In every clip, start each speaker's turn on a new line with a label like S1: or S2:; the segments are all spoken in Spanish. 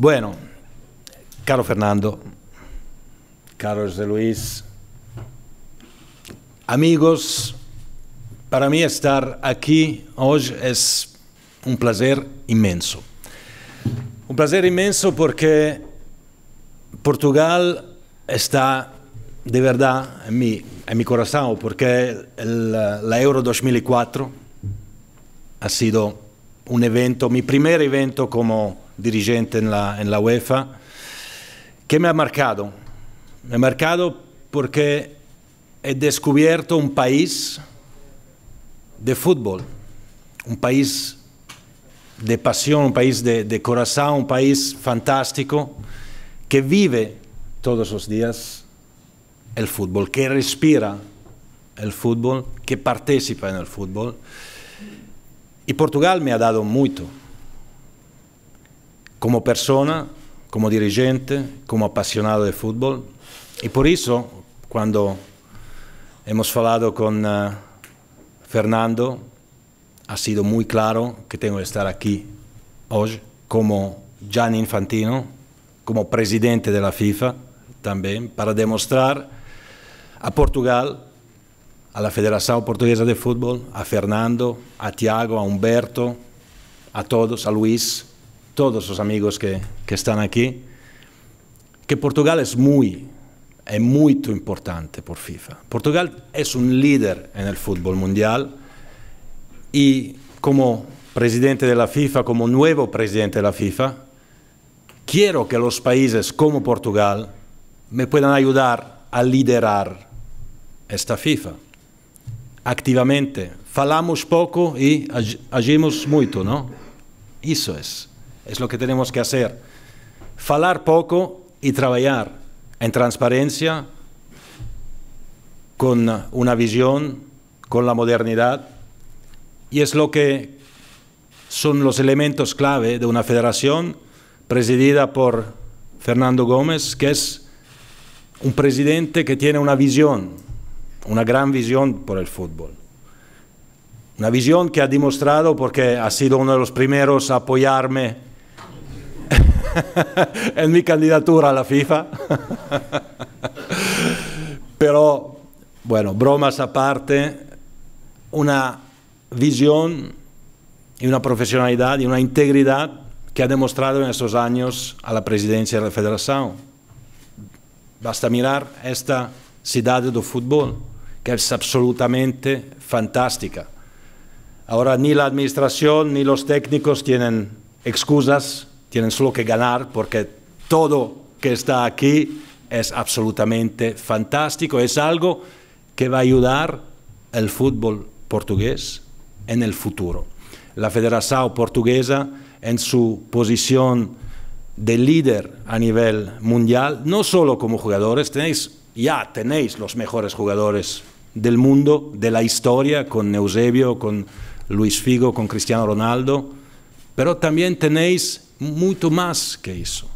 S1: Bueno, caro Fernando, caro José Luis, amigos, para mí estar aquí hoy es un placer inmenso. Un placer inmenso porque Portugal está de verdad en mi, corazón, porque la Euro 2004 ha sido un evento, mi primer evento como dirigente en la, en la UEFA, que me ha marcado. Me ha marcado porque he descubierto un país de fútbol, un país de pasión, un país de, de corazón, un país fantástico que vive todos los días el fútbol, que respira el fútbol, que participa en el fútbol. Y Portugal me ha dado mucho. come persona, come dirigente, come apasionado de fútbol. E por eso, quando abbiamo parlato con uh, Fernando, ha sido muy claro que tengo que estar aquí hoy como Gianni Infantino, como presidente de la FIFA también, para demostrar a Portugal, a la Federación Portuguesa de Fútbol, a Fernando, a Tiago, a Humberto, a todos, a Luis, todos los amigos que, están aquí, que Portugal es muy, es muy importante por FIFA. Portugal es un líder en el fútbol mundial y como presidente de la FIFA, como nuevo presidente de la FIFA, quiero que los países como Portugal me puedan ayudar a liderar esta FIFA activamente. Falamos poco y agimos mucho, ¿no? Eso es es lo que tenemos que hacer. Falar poco y trabajar en transparencia, con una visión, con la modernidad, y es lo que son los elementos clave de una federación presidida por Fernando Gómez, que es un presidente que tiene una visión, una gran visión por el fútbol. Una visión que ha demostrado porque ha sido uno de los primeros a apoyarme en mi candidatura a la FIFA. Pero, bueno, bromas aparte, una visión y una profesionalidad y una integridad que ha demostrado en estos años a la presidencia de la federación. Basta mirar esta ciudad de fútbol, que es absolutamente fantástica. Ahora ni la administración ni los técnicos tienen excusas tienen solo que ganar porque todo que está aquí es absolutamente fantástico, es algo que va a ayudar el fútbol portugués en el futuro. La Federación Portuguesa en su posición de líder a nivel mundial, no solo como jugadores, tenéis, ya tenéis los mejores jugadores del mundo, de la historia, con Eusebio, con Luis Figo, con Cristiano Ronaldo, pero también tenéis mucho más que eso.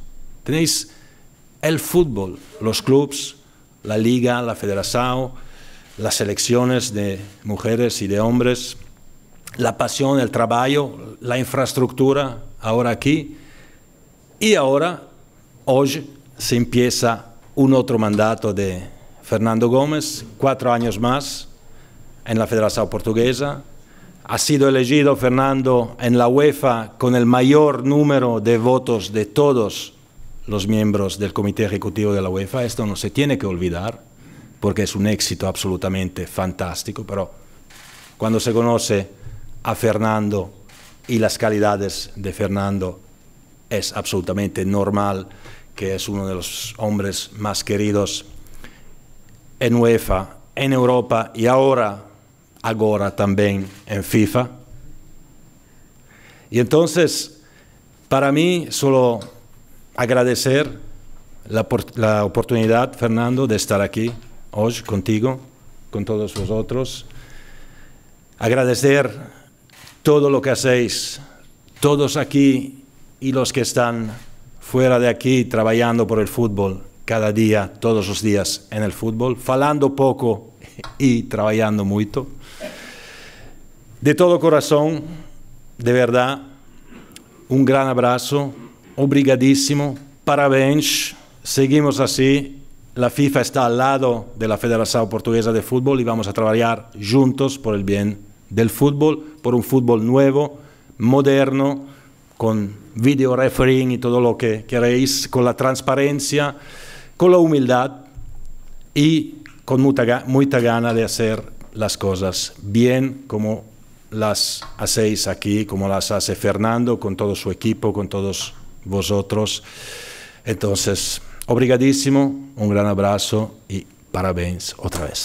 S1: Tenéis el fútbol, los clubes, la liga, la federación, las selecciones de mujeres y de hombres, la pasión, el trabajo, la infraestructura ahora aquí. Y ahora, hoy, se empieza un otro mandato de Fernando Gómez, cuatro años más en la Federación Portuguesa, ha sido elegido Fernando en la UEFA con el mayor número de votos de todos los miembros del Comité Ejecutivo de la UEFA. Esto no se tiene que olvidar porque es un éxito absolutamente fantástico, pero cuando se conoce a Fernando y las calidades de Fernando, es absolutamente normal que es uno de los hombres más queridos en UEFA, en Europa y ahora ahora también en em FIFA. y e entonces para mí solo agradecer la oportunidad Fernando, de estar aquí hoy contigo, con todos vosotros. Agradecer todo lo que hacéis, todos aquí y los que están fuera de aquí trabajando por el fútbol cada día, todos los días en el fútbol, falando poco y trabajando mucho. De todo corazón, de verdad, un gran abrazo, obrigadísimo, parabéns, seguimos así. La FIFA está al lado de la Federación Portuguesa de Fútbol y vamos a trabajar juntos por el bien del fútbol, por un fútbol nuevo, moderno, con video refereeing y todo lo que queréis, con la transparencia, con la humildad y con mucha, mucha gana de hacer las cosas bien como las hacéis aquí, como las hace Fernando, con todo su equipo, con todos vosotros. Entonces, obrigadísimo, un gran abrazo y parabéns otra vez.